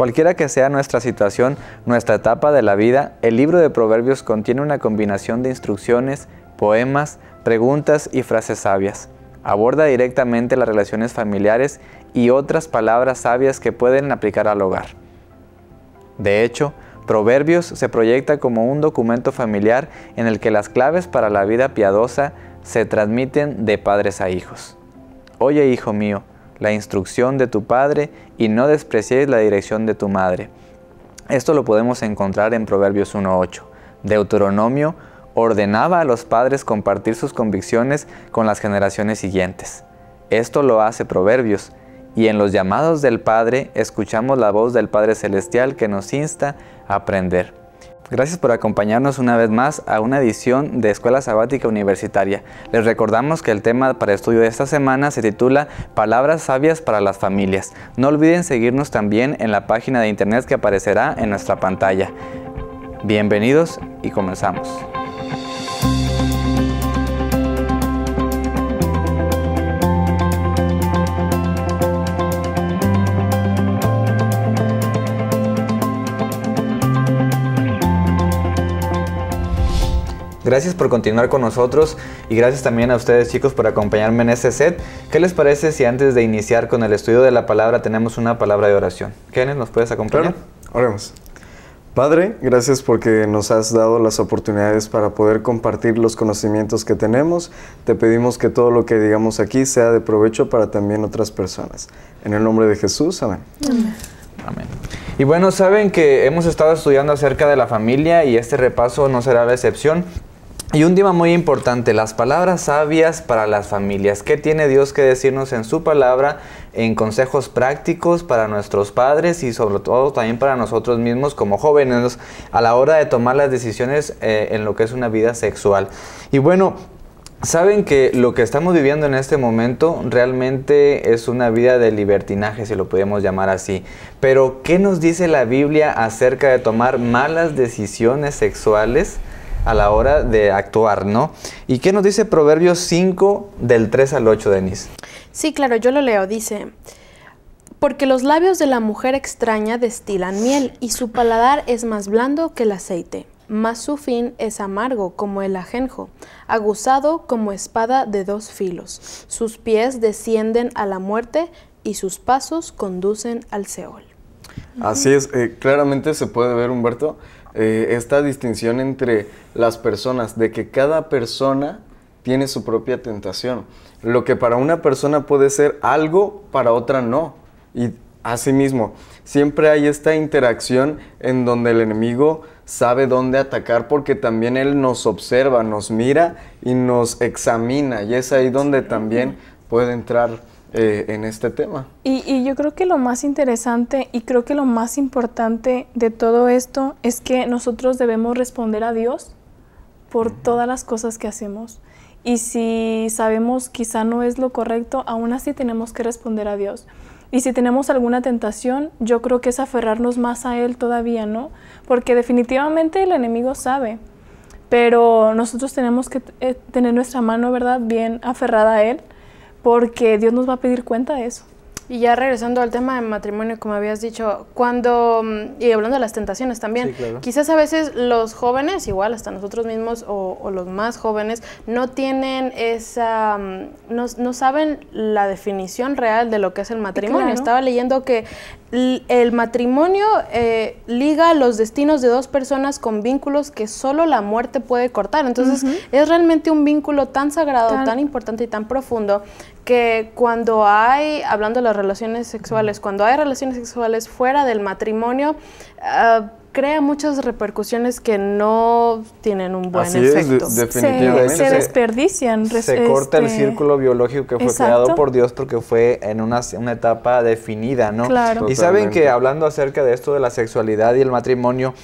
Cualquiera que sea nuestra situación, nuestra etapa de la vida, el libro de Proverbios contiene una combinación de instrucciones, poemas, preguntas y frases sabias. Aborda directamente las relaciones familiares y otras palabras sabias que pueden aplicar al hogar. De hecho, Proverbios se proyecta como un documento familiar en el que las claves para la vida piadosa se transmiten de padres a hijos. Oye, hijo mío, la instrucción de tu padre y no despreciéis la dirección de tu madre. Esto lo podemos encontrar en Proverbios 1.8. Deuteronomio ordenaba a los padres compartir sus convicciones con las generaciones siguientes. Esto lo hace Proverbios, y en los llamados del Padre escuchamos la voz del Padre Celestial que nos insta a aprender. Gracias por acompañarnos una vez más a una edición de Escuela Sabática Universitaria. Les recordamos que el tema para estudio de esta semana se titula Palabras sabias para las familias. No olviden seguirnos también en la página de internet que aparecerá en nuestra pantalla. Bienvenidos y comenzamos. Gracias por continuar con nosotros y gracias también a ustedes chicos por acompañarme en este set. ¿Qué les parece si antes de iniciar con el estudio de la palabra tenemos una palabra de oración? Kenneth, ¿nos puedes acompañar? Oremos. Padre, gracias porque nos has dado las oportunidades para poder compartir los conocimientos que tenemos. Te pedimos que todo lo que digamos aquí sea de provecho para también otras personas. En el nombre de Jesús, amén. Amén. amén. Y bueno, saben que hemos estado estudiando acerca de la familia y este repaso no será la excepción. Y un tema muy importante, las palabras sabias para las familias. ¿Qué tiene Dios que decirnos en su palabra, en consejos prácticos para nuestros padres y sobre todo también para nosotros mismos como jóvenes a la hora de tomar las decisiones eh, en lo que es una vida sexual? Y bueno, Saben que lo que estamos viviendo en este momento realmente es una vida de libertinaje, si lo podemos llamar así. Pero, ¿qué nos dice la Biblia acerca de tomar malas decisiones sexuales? a la hora de actuar, ¿no? ¿Y qué nos dice Proverbios 5 del 3 al 8, Denise? Sí, claro, yo lo leo, dice, porque los labios de la mujer extraña destilan miel y su paladar es más blando que el aceite, mas su fin es amargo como el ajenjo, aguzado como espada de dos filos, sus pies descienden a la muerte y sus pasos conducen al Seol. Así es, eh, claramente se puede ver, Humberto, eh, esta distinción entre las personas, de que cada persona tiene su propia tentación. Lo que para una persona puede ser algo, para otra no. Y asimismo, siempre hay esta interacción en donde el enemigo sabe dónde atacar porque también él nos observa, nos mira y nos examina. Y es ahí donde también puede entrar eh, en este tema. Y, yo creo que lo más interesante y creo que lo más importante de todo esto es que nosotros debemos responder a Dios por todas las cosas que hacemos. Y si sabemos quizá no es lo correcto, aún así tenemos que responder a Dios. Y si tenemos alguna tentación, yo creo que es aferrarnos más a Él todavía, ¿no? Porque definitivamente el enemigo sabe, pero nosotros tenemos que eh, tener nuestra mano, ¿verdad?, bien aferrada a Él porque Dios nos va a pedir cuenta de eso. Y ya regresando al tema de matrimonio, como habías dicho, cuando, mm, y hablando de las tentaciones también, quizás a veces los jóvenes, igual hasta nosotros mismos o, los más jóvenes, no tienen esa, mm, no, saben la definición real de lo que es el matrimonio. Estaba leyendo que el matrimonio eh, liga los destinos de dos personas con vínculos que solo la muerte puede cortar. Entonces, es realmente un vínculo tan sagrado, tan. importante y tan profundo que cuando hay, hablando de las relaciones sexuales, cuando hay relaciones sexuales fuera del matrimonio, ah, crea muchas repercusiones que no tienen un buen Así efecto. Es, definitivamente. Se, desperdician. Se, se este, corta el círculo biológico que fue creado por Dios porque fue en una, una etapa definida, ¿no? Claro. Y saben que hablando acerca de esto de la sexualidad y el matrimonio,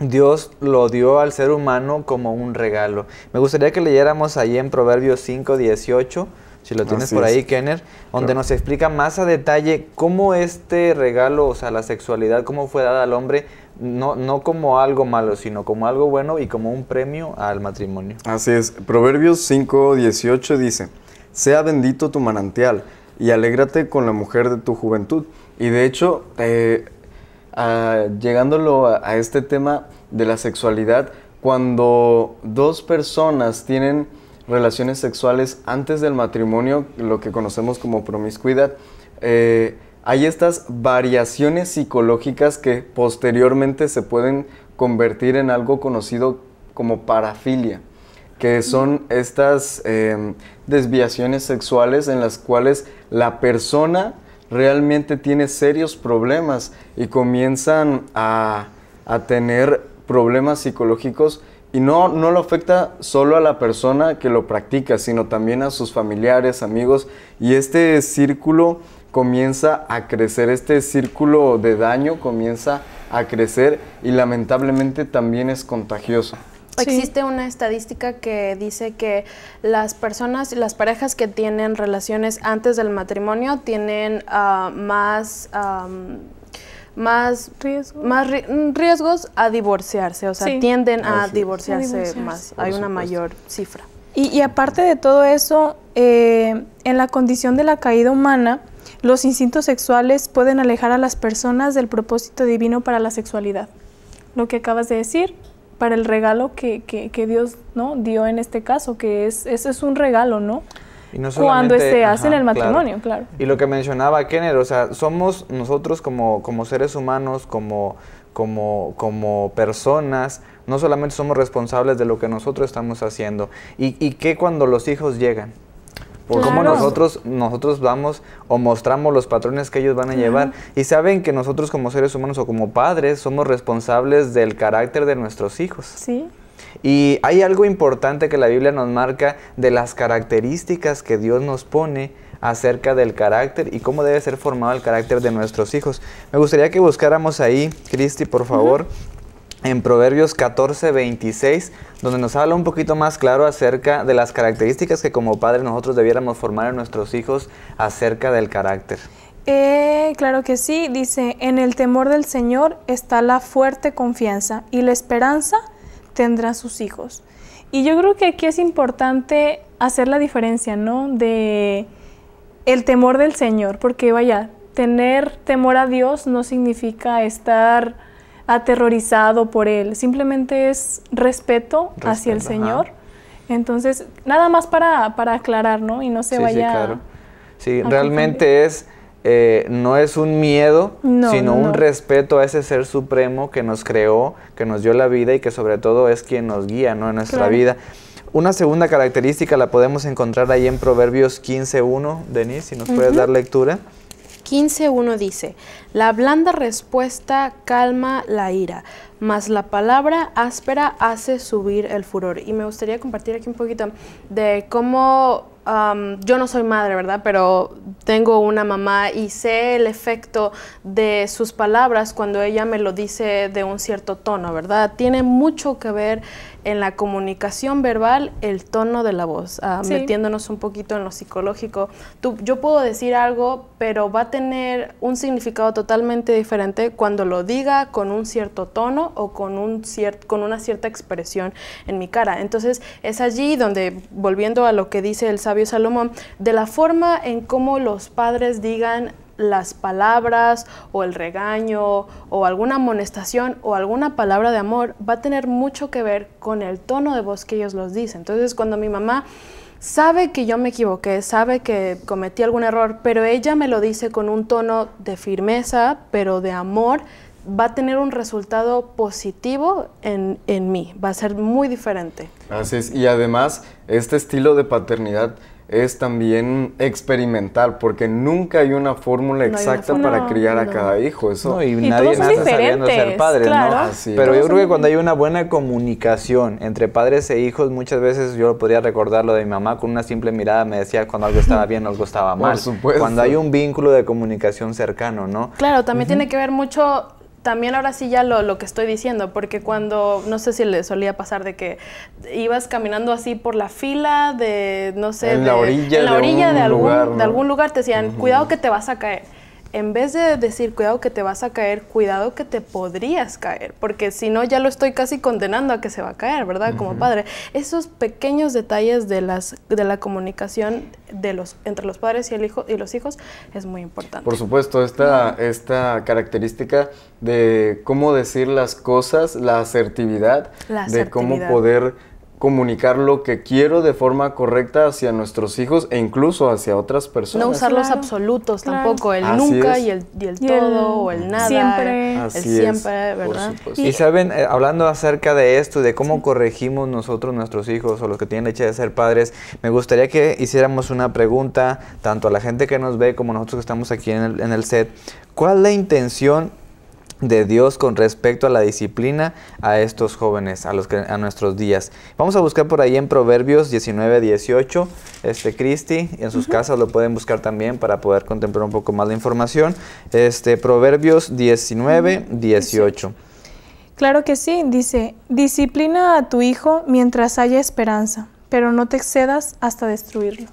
Dios lo dio al ser humano como un regalo. Me gustaría que leyéramos ahí en Proverbios 5, 18 si lo tienes por ahí, Kenner, donde nos explica más a detalle cómo este regalo, o sea, la sexualidad, cómo fue dada al hombre no, como algo malo, sino como algo bueno y como un premio al matrimonio. Así es. Proverbios 5, 18 dice, sea bendito tu manantial y alégrate con la mujer de tu juventud. Y de hecho, eh, ah, llegándolo a, a este tema de la sexualidad, cuando dos personas tienen relaciones sexuales antes del matrimonio, lo que conocemos como promiscuidad, eh, hay estas variaciones psicológicas que posteriormente se pueden convertir en algo conocido como parafilia, que son estas eh, desviaciones sexuales en las cuales la persona realmente tiene serios problemas y comienzan a, tener problemas psicológicos y no, no, lo afecta solo a la persona que lo practica, sino también a sus familiares, amigos y este círculo comienza a crecer, este círculo de daño comienza a crecer y lamentablemente también es contagioso. Existe una estadística que dice que las personas, las parejas que tienen relaciones antes del matrimonio tienen ah, más... más, más mm, riesgos a divorciarse, o sea, tienden a, divorciarse, más, hay una mayor cifra. Y, aparte de todo eso, eh, en la condición de la caída humana, los instintos sexuales pueden alejar a las personas del propósito divino para la sexualidad. Lo que acabas de decir, para el regalo que, Dios ¿no? dio en este caso, que es, es un regalo, ¿no? cuando se hace en el matrimonio, claro. Y lo que mencionaba Kenner, o sea, somos nosotros como, seres humanos, como, personas, no solamente somos responsables de lo que nosotros estamos haciendo. ¿Y, y qué cuando los hijos llegan? Por cómo nosotros, nosotros vamos o mostramos los patrones que ellos van a llevar. Y saben que nosotros como seres humanos o como padres somos responsables del carácter de nuestros hijos. Sí. Y hay algo importante que la Biblia nos marca de las características que Dios nos pone acerca del carácter y cómo debe ser formado el carácter de nuestros hijos. Me gustaría que buscáramos ahí, Cristi, por favor, en Proverbios 14, 26, donde nos habla un poquito más claro acerca de las características que como padres nosotros debiéramos formar en nuestros hijos acerca del carácter. Eh, claro que sí, dice, en el temor del Señor está la fuerte confianza y la esperanza tendrá sus hijos. Y yo creo que aquí es importante hacer la diferencia, ¿no? De el temor del Señor, porque vaya, tener temor a Dios no significa estar aterrorizado por él, simplemente es respeto, hacia el Señor. Entonces, nada más para, para, aclarar, ¿no? Y no se vaya... Sí, claro. sí realmente es... Eh, no es un miedo, sino un respeto a ese ser supremo que nos creó, que nos dio la vida y que sobre todo es quien nos guía ¿no? en nuestra vida. Una segunda característica la podemos encontrar ahí en Proverbios 15.1, Denis, si nos puedes dar lectura. 15.1 dice, la blanda respuesta calma la ira, más la palabra áspera hace subir el furor. Y me gustaría compartir aquí un poquito de cómo yo no soy madre, ¿verdad? Pero tengo una mamá y sé el efecto de sus palabras cuando ella me lo dice de un cierto tono, ¿verdad? Tiene mucho que ver en la comunicación verbal el tono de la voz, ah, metiéndonos un poquito en lo psicológico. Tú, yo puedo decir algo, pero va a tener un significado totalmente diferente cuando lo diga con un cierto tono o con, con una cierta expresión en mi cara. Entonces es allí donde, volviendo a lo que dice el sabio Salomón, de la forma en cómo los padres digan las palabras o el regaño o alguna amonestación o alguna palabra de amor va a tener mucho que ver con el tono de voz que ellos los dicen. Entonces cuando mi mamá sabe que yo me equivoqué, sabe que cometí algún error, pero ella me lo dice con un tono de firmeza, pero de amor, va a tener un resultado positivo en, en mí, va a ser muy diferente. Así es, y además este estilo de paternidad es también experimental, porque nunca hay una fórmula exacta para criar a cada hijo. Eso. y, nadie nace sabiendo ser padre, ¿no? Pero yo creo que cuando hay una buena comunicación entre padres e hijos, muchas veces yo podría recordar lo de mi mamá con una simple mirada, me decía cuando algo estaba bien, algo gustaba mal. Por supuesto. Cuando hay un vínculo de comunicación cercano, ¿no? Claro, también tiene que ver mucho también ahora sí ya lo, lo, que estoy diciendo, porque cuando, no sé si le solía pasar de que ibas caminando así por la fila de, no sé, en de, la orilla, de, algún, lugar, de algún lugar te decían, cuidado que te vas a caer en vez de decir cuidado que te vas a caer, cuidado que te podrías caer, porque si no ya lo estoy casi condenando a que se va a caer, ¿verdad? Como padre. Esos pequeños detalles de, las, de la comunicación de los, entre los padres y, el hijo, y los hijos es muy importante. Por supuesto, esta, esta característica de cómo decir las cosas, la asertividad. de cómo poder comunicar lo que quiero de forma correcta hacia nuestros hijos e incluso hacia otras personas. No usar los absolutos tampoco, el nunca y el, todo o el nada. Siempre. el siempre, ¿verdad? Y, saben, eh, hablando acerca de esto, de cómo corregimos nosotros nuestros hijos o los que tienen leche de ser padres, me gustaría que hiciéramos una pregunta tanto a la gente que nos ve como nosotros que estamos aquí en el, en el set. ¿Cuál es la intención de Dios con respecto a la disciplina a estos jóvenes, a, los que, a nuestros días. Vamos a buscar por ahí en Proverbios 19, 18, este Cristi, en sus casas lo pueden buscar también para poder contemplar un poco más la información. Este Proverbios 19, 18. Claro que sí, dice, disciplina a tu hijo mientras haya esperanza, pero no te excedas hasta destruirlo.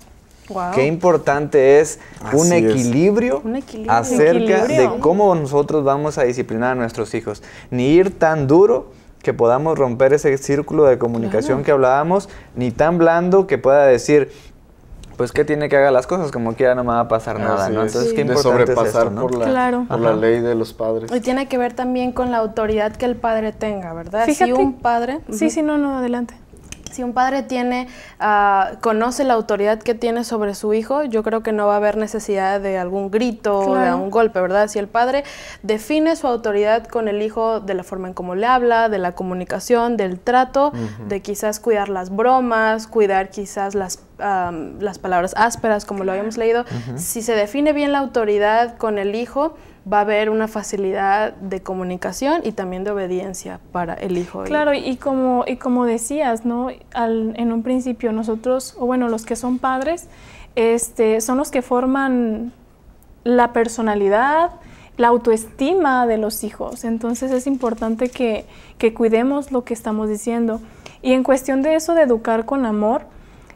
Qué importante es un equilibrio, acerca de cómo nosotros vamos a disciplinar a nuestros hijos. Ni ir tan duro que podamos romper ese círculo de comunicación que hablábamos, ni tan blando que pueda decir, pues qué tiene que haga las cosas como quiera no me va a pasar nada, ¿no? Entonces, qué importante sobrepasar es por, la, por la ley de los padres. Y tiene que ver también con la autoridad que el padre tenga, ¿verdad? Fíjate, si un padre... Sí, sí, no, no, adelante. Si un padre tiene, ah, conoce la autoridad que tiene sobre su hijo, yo creo que no va a haber necesidad de algún grito o de algún golpe, ¿verdad? Si el padre define su autoridad con el hijo de la forma en cómo le habla, de la comunicación, del trato, de quizás cuidar las bromas, cuidar quizás las las palabras ásperas, como lo habíamos leído, si se define bien la autoridad con el hijo, va a haber una facilidad de comunicación y también de obediencia para el hijo. Claro, y como, y como decías, ¿no? en un principio nosotros, o bueno, los que son padres, este, son los que forman la personalidad, la autoestima de los hijos. Entonces es importante que, que cuidemos lo que estamos diciendo. Y en cuestión de eso de educar con amor,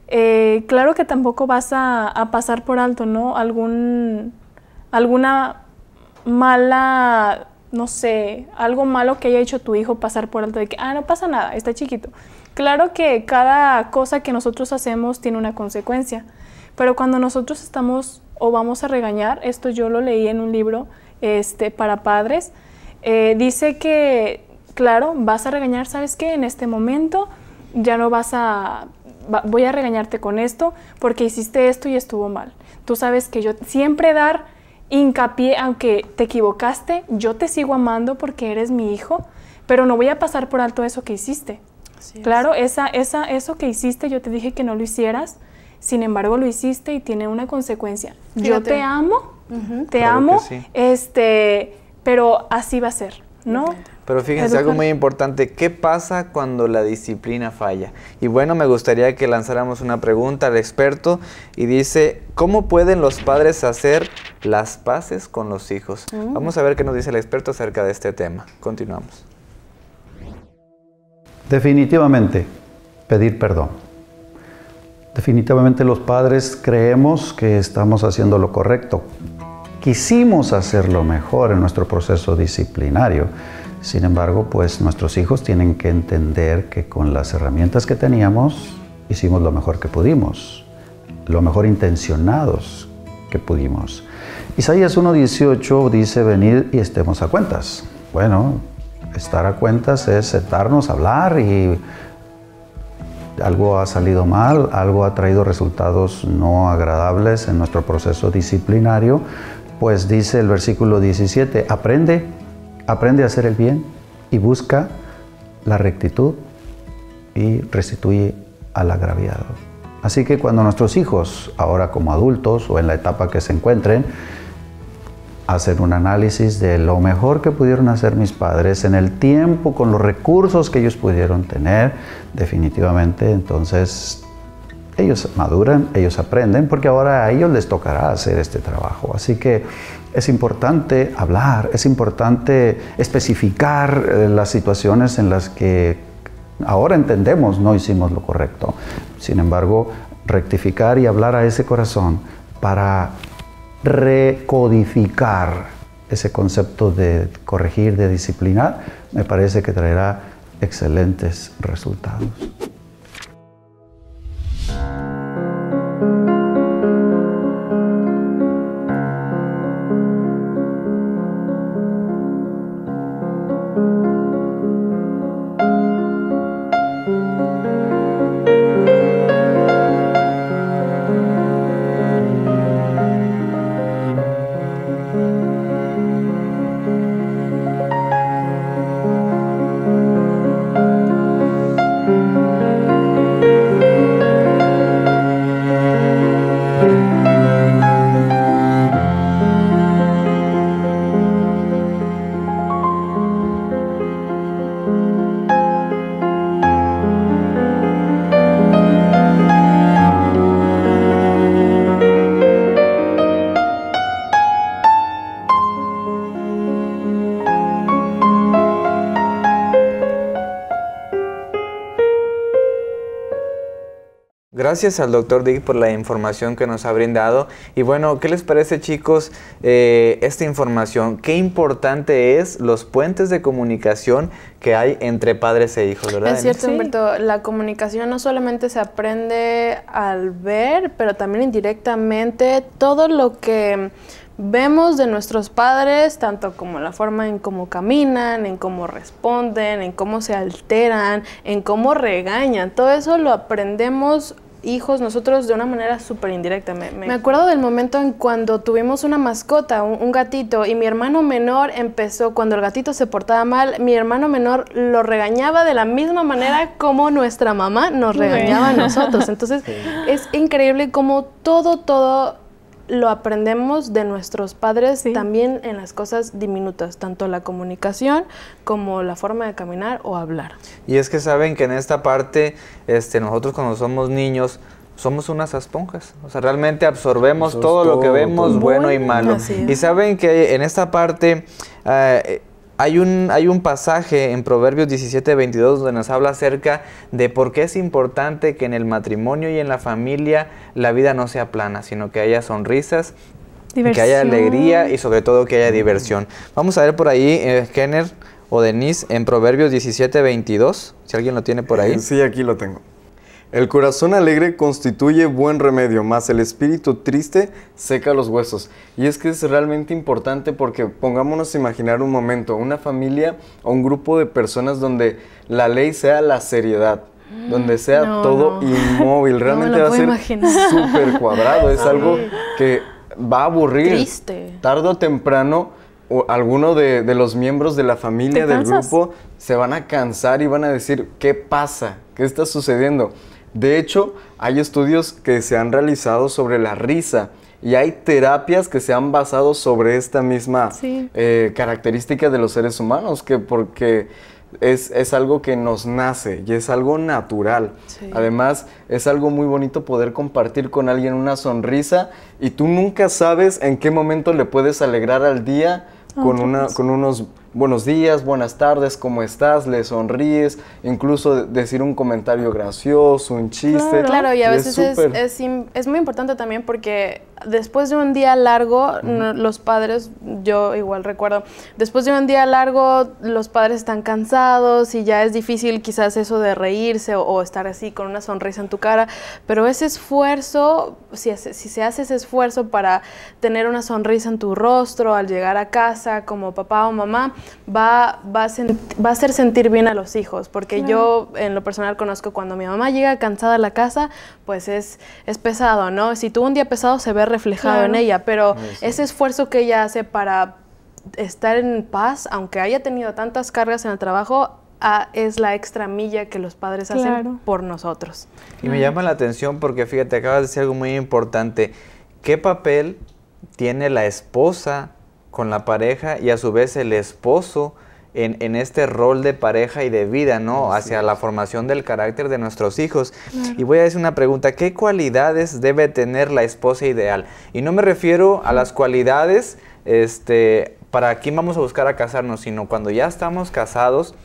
eh, claro que tampoco vas a, pasar por alto, ¿no? Algún, alguna mala, no sé, algo malo que haya hecho tu hijo pasar por alto, de que, ah, no pasa nada, está chiquito. Claro que cada cosa que nosotros hacemos tiene una consecuencia, pero cuando nosotros estamos o vamos a regañar, esto yo lo leí en un libro este, para padres, eh, dice que, claro, vas a regañar, ¿sabes qué? En este momento ya no vas a voy a regañarte con esto porque hiciste esto y estuvo mal. Tú sabes que yo siempre dar hincapié, aunque te equivocaste, yo te sigo amando porque eres mi hijo, pero no voy a pasar por alto eso que hiciste. claro, esa, esa, eso que hiciste, yo te dije que no lo hicieras, sin embargo lo hiciste y tiene una consecuencia. Yo te amo, te amo, este, pero así va a ser, ¿no? Pero fíjense, algo muy importante, ¿qué pasa cuando la disciplina falla? Y bueno, me gustaría que lanzáramos una pregunta al experto y dice, ¿cómo pueden los padres hacer las paces con los hijos? Mm. Vamos a ver qué nos dice el experto acerca de este tema. Continuamos. Definitivamente, pedir perdón. Definitivamente los padres creemos que estamos haciendo lo correcto. Quisimos hacerlo mejor en nuestro proceso disciplinario sin embargo, pues nuestros hijos tienen que entender que con las herramientas que teníamos hicimos lo mejor que pudimos, lo mejor intencionados que pudimos. Isaías 1.18 dice, venir y estemos a cuentas. Bueno, estar a cuentas es sentarnos, hablar y algo ha salido mal, algo ha traído resultados no agradables en nuestro proceso disciplinario, pues dice el versículo 17, aprende aprende a hacer el bien y busca la rectitud y restituye al agraviado. Así que cuando nuestros hijos, ahora como adultos o en la etapa que se encuentren, hacen un análisis de lo mejor que pudieron hacer mis padres en el tiempo, con los recursos que ellos pudieron tener, definitivamente entonces ellos maduran, ellos aprenden, porque ahora a ellos les tocará hacer este trabajo. Así que es importante hablar, es importante especificar eh, las situaciones en las que ahora entendemos no hicimos lo correcto. Sin embargo, rectificar y hablar a ese corazón para recodificar ese concepto de corregir, de disciplinar, me parece que traerá excelentes resultados. gracias al doctor Dick por la información que nos ha brindado. Y bueno, ¿qué les parece chicos eh, esta información? ¿Qué importante es los puentes de comunicación que hay entre padres e hijos, Es cierto, Humberto, la comunicación no solamente se aprende al ver, pero también indirectamente todo lo que vemos de nuestros padres, tanto como la forma en cómo caminan, en cómo responden, en cómo se alteran, en cómo regañan. Todo eso lo aprendemos hijos, nosotros de una manera súper indirecta. Me, acuerdo del momento en cuando tuvimos una mascota, un, gatito, y mi hermano menor empezó, cuando el gatito se portaba mal, mi hermano menor lo regañaba de la misma manera como nuestra mamá nos regañaba a nosotros. Entonces es increíble como todo, todo lo aprendemos de nuestros padres también en las cosas diminutas, tanto la comunicación como la forma de caminar o hablar. Y es que saben que en esta parte, este, nosotros cuando somos niños, somos unas esponjas. O sea, realmente absorbemos todo, lo que vemos, bueno y malo. Y saben que en esta parte... Eh, hay un, hay un pasaje en Proverbios 17, 22 donde nos habla acerca de por qué es importante que en el matrimonio y en la familia la vida no sea plana, sino que haya sonrisas, que haya alegría y sobre todo que haya diversión. Vamos a ver por ahí, eh, Kenner o Denise, en Proverbios 17, 22, si alguien lo tiene por ahí. Sí, aquí lo tengo. El corazón alegre constituye buen remedio, más el espíritu triste seca los huesos. Y es que es realmente importante porque pongámonos a imaginar un momento, una familia o un grupo de personas donde la ley sea la seriedad, mm, donde sea todo inmóvil, realmente va a ser súper cuadrado, es algo que va a aburrir. Triste. Tarde o temprano alguno de, los miembros de la familia, del grupo, se van a cansar y van a decir, ¿qué pasa? ¿Qué está sucediendo? De hecho, hay estudios que se han realizado sobre la risa y hay terapias que se han basado sobre esta misma eh, característica de los seres humanos, que porque es, algo que nos nace y es algo natural. Además, es algo muy bonito poder compartir con alguien una sonrisa y tú nunca sabes en qué momento le puedes alegrar al día con, una, con unos buenos días, buenas tardes, ¿cómo estás? Le sonríes, incluso decir un comentario gracioso, un chiste. Claro, y a veces es, muy importante también porque después de un día largo, los padres, yo igual recuerdo, después de un día largo, los padres están cansados y ya es difícil quizás eso de reírse o, estar así con una sonrisa en tu cara, pero ese esfuerzo, si, se hace ese esfuerzo para tener una sonrisa en tu rostro al llegar a casa como papá o mamá, va, va, a, va a hacer sentir bien a los hijos, porque yo en lo personal conozco cuando mi mamá llega cansada a la casa, pues es, es pesado, ¿no? Si tú un día pesado se ve reflejado en ella, pero ese esfuerzo que ella hace para estar en paz, aunque haya tenido tantas cargas en el trabajo, es la extra milla que los padres hacen por nosotros. Y me llama la atención porque fíjate, acabas de decir algo muy importante. ¿Qué papel tiene la esposa con la pareja y a su vez el esposo en, este rol de pareja y de vida, ¿no? Hacia la formación del carácter de nuestros hijos. Y voy a hacer una pregunta, ¿qué cualidades debe tener la esposa ideal? Y no me refiero a las cualidades, este, para quién vamos a buscar a casarnos, sino cuando ya estamos casados,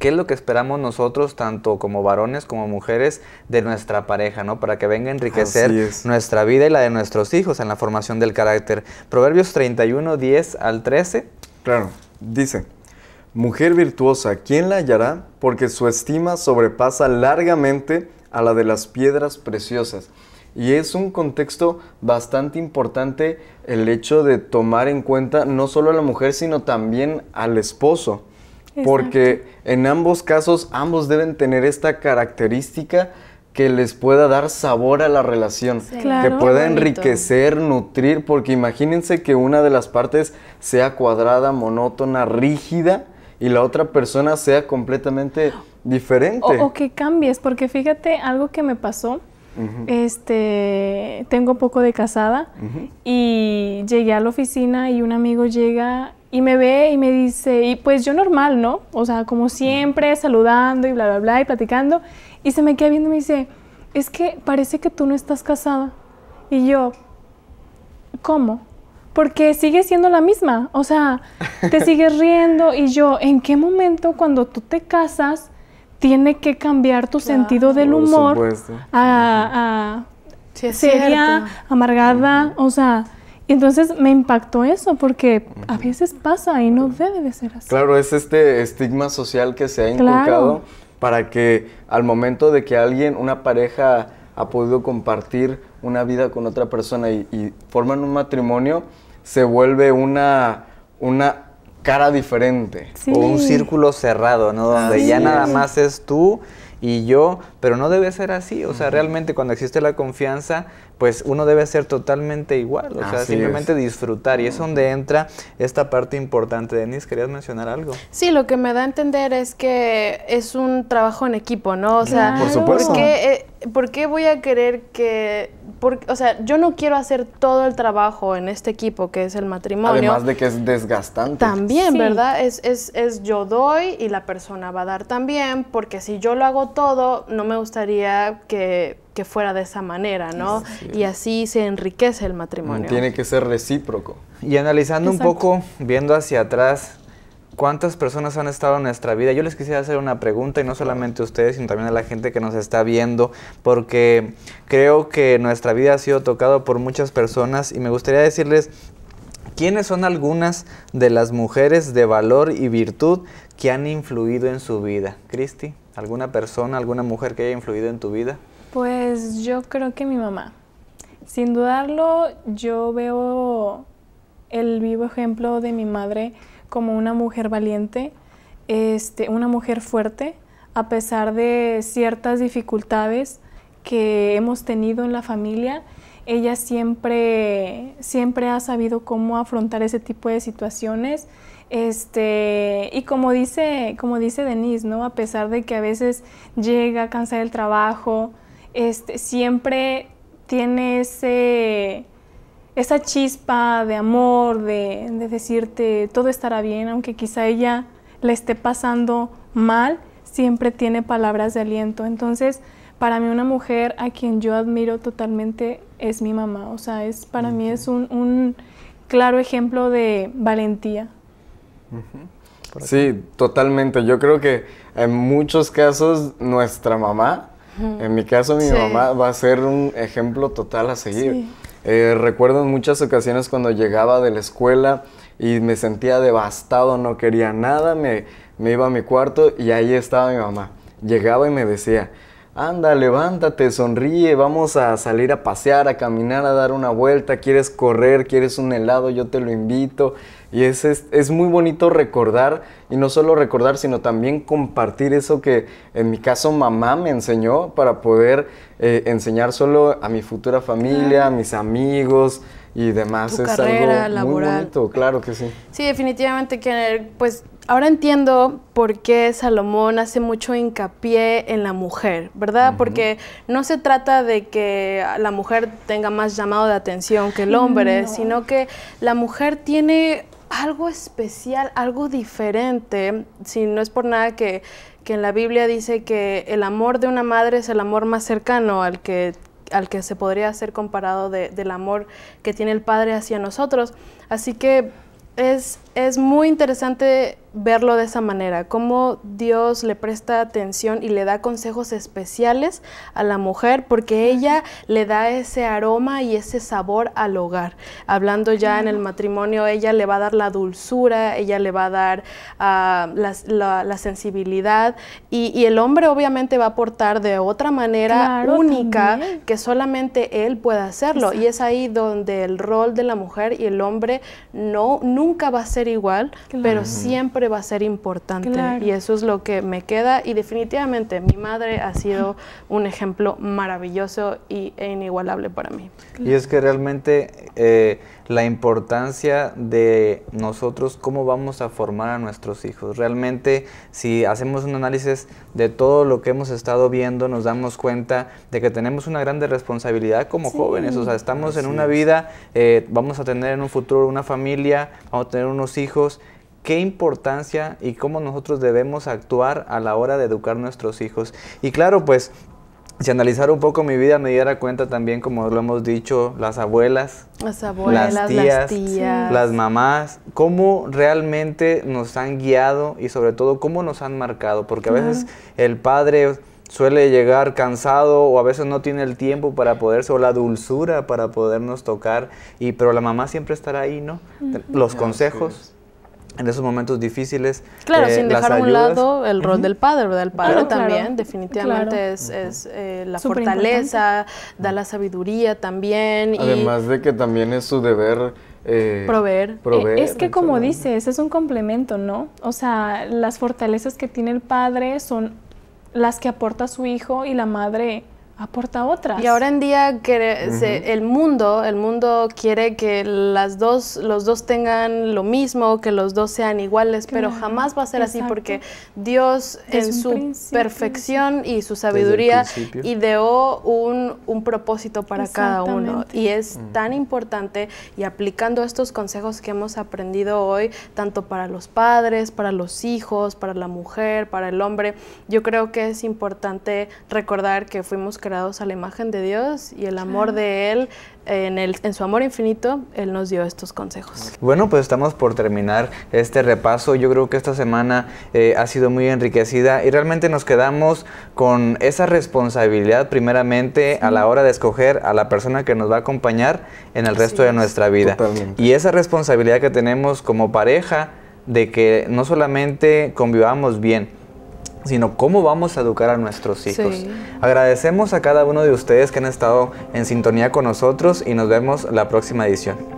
¿Qué es lo que esperamos nosotros, tanto como varones como mujeres, de nuestra pareja, ¿no? Para que venga a enriquecer nuestra vida y la de nuestros hijos en la formación del carácter. Proverbios 31, 10 al 13. Claro, dice, Mujer virtuosa, ¿quién la hallará? Porque su estima sobrepasa largamente a la de las piedras preciosas. Y es un contexto bastante importante el hecho de tomar en cuenta no solo a la mujer, sino también al esposo. Porque en ambos casos, ambos deben tener esta característica que les pueda dar sabor a la relación, que pueda enriquecer, nutrir, porque imagínense que una de las partes sea cuadrada, monótona, rígida, y la otra persona sea completamente diferente. O, que cambies, porque fíjate algo que me pasó. Este, tengo poco de casada y llegué a la oficina y un amigo llega y me ve y me dice, y pues yo normal, ¿no? O sea, como siempre, saludando y bla, bla, bla, y platicando. Y se me queda viendo y me dice, es que parece que tú no estás casada. Y yo, ¿cómo? porque sigue siendo la misma. O sea, te sigues riendo y yo, ¿en qué momento cuando tú te casas tiene que cambiar tu sentido del humor a, seria, amargada? O sea, entonces me impactó eso porque a veces pasa y no debe de ser así. Claro, es este estigma social que se ha inculcado para que al momento de que alguien, una pareja ha podido compartir una vida con otra persona y, y forman un matrimonio, se vuelve una, una cara diferente. O un círculo cerrado, ¿no? Donde ya nada más es tú y yo, pero no debe ser así. O sea, realmente cuando existe la confianza, pues uno debe ser totalmente igual. O sea, simplemente disfrutar. Y es donde entra esta parte importante. Denise, ¿querías mencionar algo? Sí, lo que me da a entender es que es un trabajo en equipo, ¿no? O sea, Porque, eh, ¿por qué voy a querer que...? o sea, yo no quiero hacer todo el trabajo en este equipo que es el matrimonio. Además de que es desgastante. También, ¿verdad? Es, es, es, yo doy y la persona va a dar también, porque si yo lo hago todo, no me gustaría que, fuera de esa manera, ¿no? Y así se enriquece el matrimonio. Tiene que ser recíproco. Y analizando un poco, viendo hacia atrás, ¿Cuántas personas han estado en nuestra vida? Yo les quisiera hacer una pregunta, y no solamente a ustedes, sino también a la gente que nos está viendo, porque creo que nuestra vida ha sido tocada por muchas personas y me gustaría decirles quiénes son algunas de las mujeres de valor y virtud que han influido en su vida. Cristi, ¿alguna persona, alguna mujer que haya influido en tu vida? Pues yo creo que mi mamá. Sin dudarlo, yo veo el vivo ejemplo de mi madre como una mujer valiente, este, una mujer fuerte, a pesar de ciertas dificultades que hemos tenido en la familia, ella siempre, siempre ha sabido cómo afrontar ese tipo de situaciones. Este, y como dice, como dice Denise, ¿no? A pesar de que a veces llega a cansar el trabajo, este, siempre tiene ese esa chispa de amor, de, decirte todo estará bien, aunque quizá ella le esté pasando mal, siempre tiene palabras de aliento. Entonces, para mí una mujer a quien yo admiro totalmente es mi mamá. O sea, es, para mí es un, claro ejemplo de valentía. Sí, totalmente. Yo creo que en muchos casos nuestra mamá, en mi caso mi mamá, va a ser un ejemplo total a seguir. Eh, recuerdo en muchas ocasiones cuando llegaba de la escuela y me sentía devastado, no quería nada, me, me iba a mi cuarto y ahí estaba mi mamá. Llegaba y me decía, anda, levántate, sonríe, vamos a salir a pasear, a caminar, a dar una vuelta, quieres correr, quieres un helado, yo te lo invito. Y es, es, muy bonito recordar, y no solo recordar, sino también compartir eso que en mi caso mamá me enseñó para poder eh, enseñar solo a mi futura familia, a mis amigos y demás. es algo muy bonito, claro que sí. Sí, definitivamente que pues Ahora entiendo por qué Salomón hace mucho hincapié en la mujer, ¿verdad? Porque no se trata de que la mujer tenga más llamado de atención que el hombre, sino que la mujer tiene algo especial, algo diferente, si no es por nada que, en la Biblia dice que el amor de una madre es el amor más cercano al que al que se podría ser comparado del amor que tiene el Padre hacia nosotros. Así que es, es muy interesante verlo de esa manera, cómo Dios le presta atención y le da consejos especiales a la mujer porque ella le da ese aroma y ese sabor al hogar. Hablando ya en el matrimonio, ella le va a dar la dulzura, ella le va a dar ah, la, sensibilidad y, el hombre obviamente va a aportar de otra manera única que solamente él puede hacerlo. Y es ahí donde el rol de la mujer y el hombre no, nunca va a ser igual, pero siempre va a ser importante y eso es lo que me queda y definitivamente mi madre ha sido un ejemplo maravilloso e inigualable para mí. Y es que realmente eh, la importancia de nosotros, cómo vamos a formar a nuestros hijos. Realmente si hacemos un análisis de todo lo que hemos estado viendo, nos damos cuenta de que tenemos una grande responsabilidad como jóvenes, o sea, estamos en una vida, eh, vamos a tener en un futuro una familia, vamos a tener unos hijos qué importancia y cómo nosotros debemos actuar a la hora de educar a nuestros hijos. Y claro, pues si analizar un poco mi vida, me diera cuenta también, como lo hemos dicho, las abuelas, las, abuelas, las, tías, las mamás, cómo realmente nos han guiado y sobre todo cómo nos han marcado, porque a veces el padre suele llegar cansado o a veces no tiene el tiempo para poderse o la dulzura para podernos tocar y pero la mamá siempre estará ahí, ¿no? Los consejos en esos momentos difíciles. Claro, eh, sin dejar a un lado el rol del padre, ¿verdad? El padre también definitivamente es, eh, la fortaleza, da la sabiduría también. Además de que también es su deber eh, proveer. E, proveer. es que como dices, es un complemento, ¿no? O sea, las fortalezas que tiene el padre son las que aporta su hijo y la madre aporta otras. Y ahora en día que el mundo, el mundo quiere que las dos, los dos tengan lo mismo, que los dos sean iguales, pero jamás va a ser así porque Dios en su perfección y su sabiduría ideó un, propósito para cada uno. Y es tan importante y aplicando estos consejos que hemos aprendido hoy, tanto para los padres, para los hijos, para la mujer, para el hombre, yo creo que es importante recordar que fuimos creados a la imagen de Dios y el amor de Él, en, el, en su amor infinito, Él nos dio estos consejos. Bueno, pues estamos por terminar este repaso. Yo creo que esta semana eh, ha sido muy enriquecida y realmente nos quedamos con esa responsabilidad primeramente a la hora de escoger a la persona que nos va a acompañar en el resto de nuestra vida. Y esa responsabilidad que tenemos como pareja de que no solamente convivamos bien, sino cómo vamos a educar a nuestros hijos. Agradecemos a cada uno de ustedes que han estado en sintonía con nosotros y nos vemos la próxima edición.